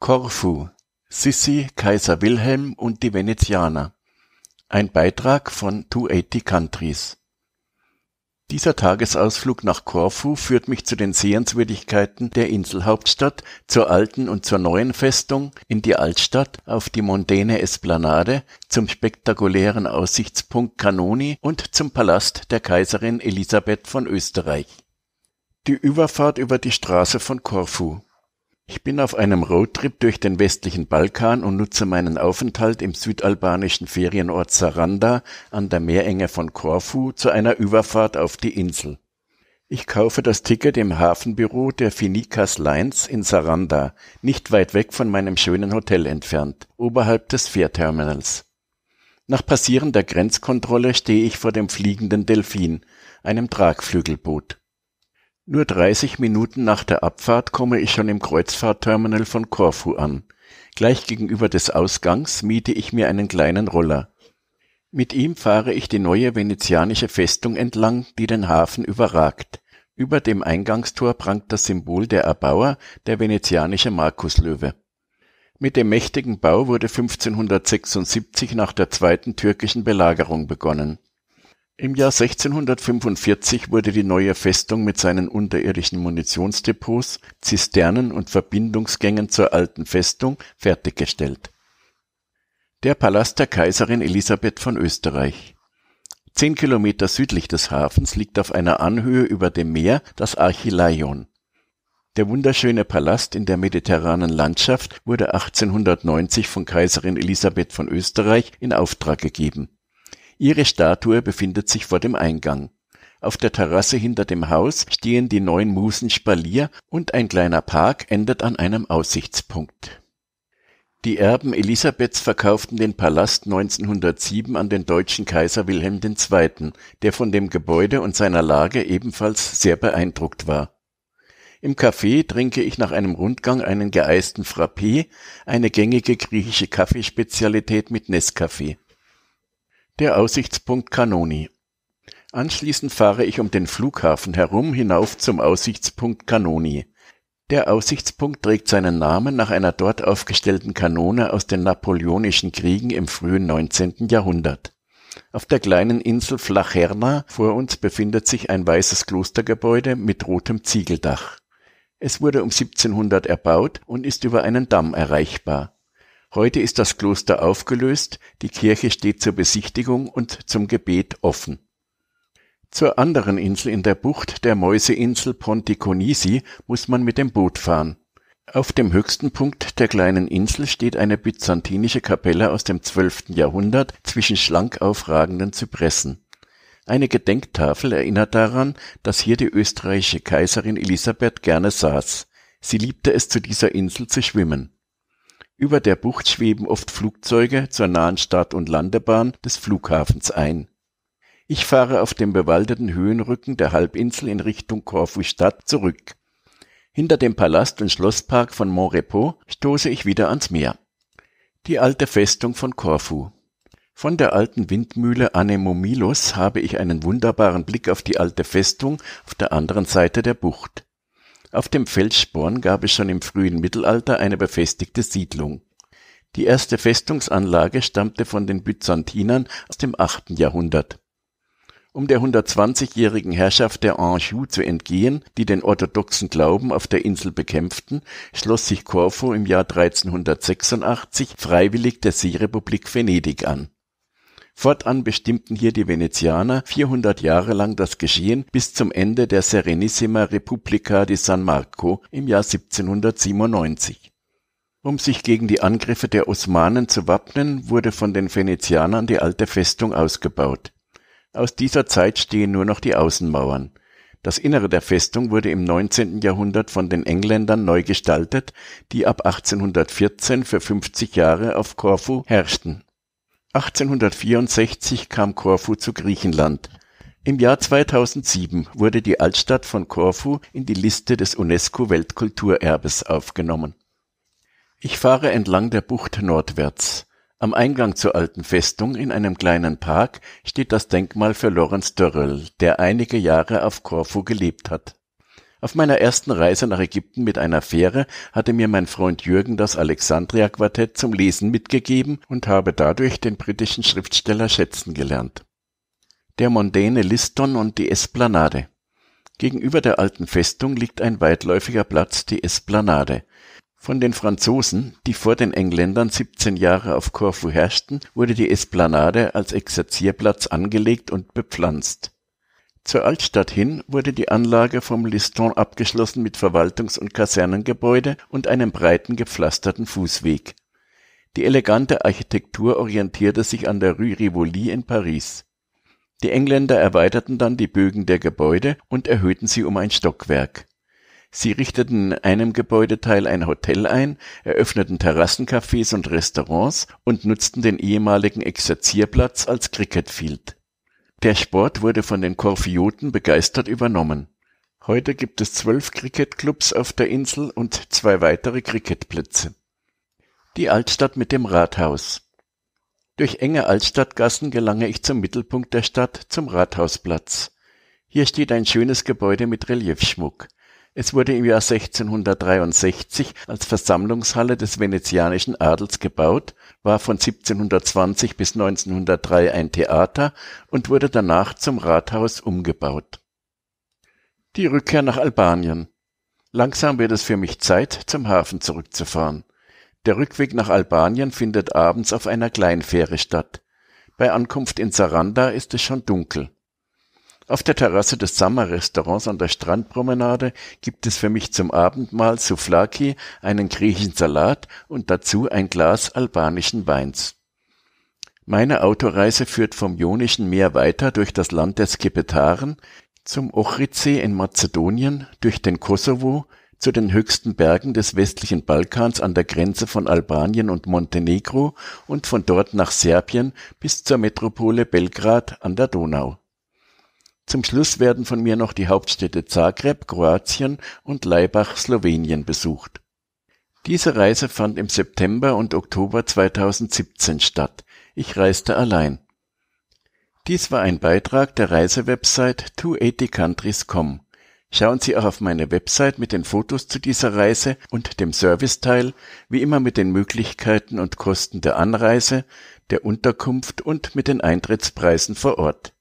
Korfu Sissi, Kaiser Wilhelm und die Venezianer. Ein Beitrag von 280 Countries. Dieser Tagesausflug nach Korfu führt mich zu den Sehenswürdigkeiten der Inselhauptstadt, zur alten und zur neuen Festung, in die Altstadt, auf die mondäne Esplanade, zum spektakulären Aussichtspunkt Kanoni und zum Palast der Kaiserin Elisabeth von Österreich. Die Überfahrt über die Straße von Korfu ich bin auf einem Roadtrip durch den westlichen Balkan und nutze meinen Aufenthalt im südalbanischen Ferienort Saranda an der Meerenge von Korfu zu einer Überfahrt auf die Insel. Ich kaufe das Ticket im Hafenbüro der Finikas Lines in Saranda, nicht weit weg von meinem schönen Hotel entfernt, oberhalb des Fährterminals. Nach Passieren der Grenzkontrolle stehe ich vor dem fliegenden Delfin, einem Tragflügelboot. Nur 30 Minuten nach der Abfahrt komme ich schon im Kreuzfahrtterminal von Korfu an. Gleich gegenüber des Ausgangs miete ich mir einen kleinen Roller. Mit ihm fahre ich die neue venezianische Festung entlang, die den Hafen überragt. Über dem Eingangstor prangt das Symbol der Erbauer, der venezianische Markuslöwe. Mit dem mächtigen Bau wurde 1576 nach der zweiten türkischen Belagerung begonnen. Im Jahr 1645 wurde die neue Festung mit seinen unterirdischen Munitionsdepots, Zisternen und Verbindungsgängen zur alten Festung fertiggestellt. Der Palast der Kaiserin Elisabeth von Österreich. Zehn Kilometer südlich des Hafens liegt auf einer Anhöhe über dem Meer das Archilaion. Der wunderschöne Palast in der mediterranen Landschaft wurde 1890 von Kaiserin Elisabeth von Österreich in Auftrag gegeben Ihre Statue befindet sich vor dem Eingang. Auf der Terrasse hinter dem Haus stehen die neuen Musen Spalier und ein kleiner Park endet an einem Aussichtspunkt. Die Erben Elisabeths verkauften den Palast 1907 an den deutschen Kaiser Wilhelm II., der von dem Gebäude und seiner Lage ebenfalls sehr beeindruckt war. Im Café trinke ich nach einem Rundgang einen geeisten Frappé, eine gängige griechische Kaffeespezialität mit Nescafé der Aussichtspunkt Kanoni. Anschließend fahre ich um den Flughafen herum hinauf zum Aussichtspunkt Kanoni. Der Aussichtspunkt trägt seinen Namen nach einer dort aufgestellten Kanone aus den napoleonischen Kriegen im frühen 19. Jahrhundert. Auf der kleinen Insel Flacherna vor uns befindet sich ein weißes Klostergebäude mit rotem Ziegeldach. Es wurde um 1700 erbaut und ist über einen Damm erreichbar. Heute ist das Kloster aufgelöst, die Kirche steht zur Besichtigung und zum Gebet offen. Zur anderen Insel in der Bucht, der Mäuseinsel Ponticonisi, muss man mit dem Boot fahren. Auf dem höchsten Punkt der kleinen Insel steht eine byzantinische Kapelle aus dem 12. Jahrhundert zwischen schlank aufragenden Zypressen. Eine Gedenktafel erinnert daran, dass hier die österreichische Kaiserin Elisabeth gerne saß. Sie liebte es, zu dieser Insel zu schwimmen. Über der Bucht schweben oft Flugzeuge zur nahen Start- und Landebahn des Flughafens ein. Ich fahre auf dem bewaldeten Höhenrücken der Halbinsel in Richtung Korfu-Stadt zurück. Hinter dem Palast- und Schlosspark von Montrepos stoße ich wieder ans Meer. Die alte Festung von Korfu. Von der alten Windmühle Anemomilos habe ich einen wunderbaren Blick auf die alte Festung auf der anderen Seite der Bucht. Auf dem Felssporn gab es schon im frühen Mittelalter eine befestigte Siedlung. Die erste Festungsanlage stammte von den Byzantinern aus dem 8. Jahrhundert. Um der 120-jährigen Herrschaft der Anjou zu entgehen, die den orthodoxen Glauben auf der Insel bekämpften, schloss sich Corfu im Jahr 1386 freiwillig der Seerepublik Venedig an Fortan bestimmten hier die Venezianer 400 Jahre lang das Geschehen bis zum Ende der Serenissima Repubblica di San Marco im Jahr 1797. Um sich gegen die Angriffe der Osmanen zu wappnen, wurde von den Venezianern die alte Festung ausgebaut. Aus dieser Zeit stehen nur noch die Außenmauern. Das Innere der Festung wurde im 19. Jahrhundert von den Engländern neu gestaltet, die ab 1814 für 50 Jahre auf Korfu herrschten 1864 kam Korfu zu Griechenland. Im Jahr 2007 wurde die Altstadt von Korfu in die Liste des UNESCO-Weltkulturerbes aufgenommen. Ich fahre entlang der Bucht nordwärts. Am Eingang zur alten Festung in einem kleinen Park steht das Denkmal für Lorenz Dörrel, der einige Jahre auf Korfu gelebt hat auf meiner ersten Reise nach Ägypten mit einer Fähre hatte mir mein Freund Jürgen das Alexandria Quartett zum Lesen mitgegeben und habe dadurch den britischen Schriftsteller schätzen gelernt. Der mondäne Liston und die Esplanade. Gegenüber der alten Festung liegt ein weitläufiger Platz, die Esplanade. Von den Franzosen, die vor den Engländern 17 Jahre auf Korfu herrschten, wurde die Esplanade als Exerzierplatz angelegt und bepflanzt. Zur Altstadt hin wurde die Anlage vom Liston abgeschlossen mit Verwaltungs- und Kasernengebäude und einem breiten gepflasterten Fußweg. Die elegante Architektur orientierte sich an der Rue Rivoli in Paris. Die Engländer erweiterten dann die Bögen der Gebäude und erhöhten sie um ein Stockwerk. Sie richteten in einem Gebäudeteil ein Hotel ein, eröffneten Terrassencafés und Restaurants und nutzten den ehemaligen Exerzierplatz als Cricketfield. Der Sport wurde von den Korfioten begeistert übernommen. Heute gibt es zwölf Cricketclubs auf der Insel und zwei weitere Cricketplätze. Die Altstadt mit dem Rathaus. Durch enge Altstadtgassen gelange ich zum Mittelpunkt der Stadt, zum Rathausplatz. Hier steht ein schönes Gebäude mit Reliefschmuck. Es wurde im Jahr 1663 als Versammlungshalle des venezianischen Adels gebaut war von 1720 bis 1903 ein Theater und wurde danach zum Rathaus umgebaut. Die Rückkehr nach Albanien. Langsam wird es für mich Zeit, zum Hafen zurückzufahren. Der Rückweg nach Albanien findet abends auf einer Kleinfähre statt. Bei Ankunft in Saranda ist es schon dunkel. Auf der Terrasse des Sommerrestaurants an der Strandpromenade gibt es für mich zum Abendmahl Souvlaki, einen griechischen Salat und dazu ein Glas albanischen Weins. Meine Autoreise führt vom Ionischen Meer weiter durch das Land der Skipetaren, zum Ochridsee in Mazedonien, durch den Kosovo, zu den höchsten Bergen des westlichen Balkans an der Grenze von Albanien und Montenegro und von dort nach Serbien bis zur Metropole Belgrad an der Donau. Zum Schluss werden von mir noch die Hauptstädte Zagreb (Kroatien) und Laibach (Slowenien) besucht. Diese Reise fand im September und Oktober 2017 statt. Ich reiste allein. Dies war ein Beitrag der Reisewebsite 280countries.com. Schauen Sie auch auf meine Website mit den Fotos zu dieser Reise und dem Serviceteil, wie immer mit den Möglichkeiten und Kosten der Anreise, der Unterkunft und mit den Eintrittspreisen vor Ort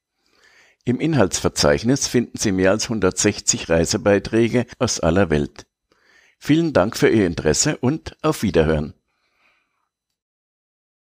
im Inhaltsverzeichnis finden Sie mehr als 160 Reisebeiträge aus aller Welt. Vielen Dank für Ihr Interesse und auf Wiederhören.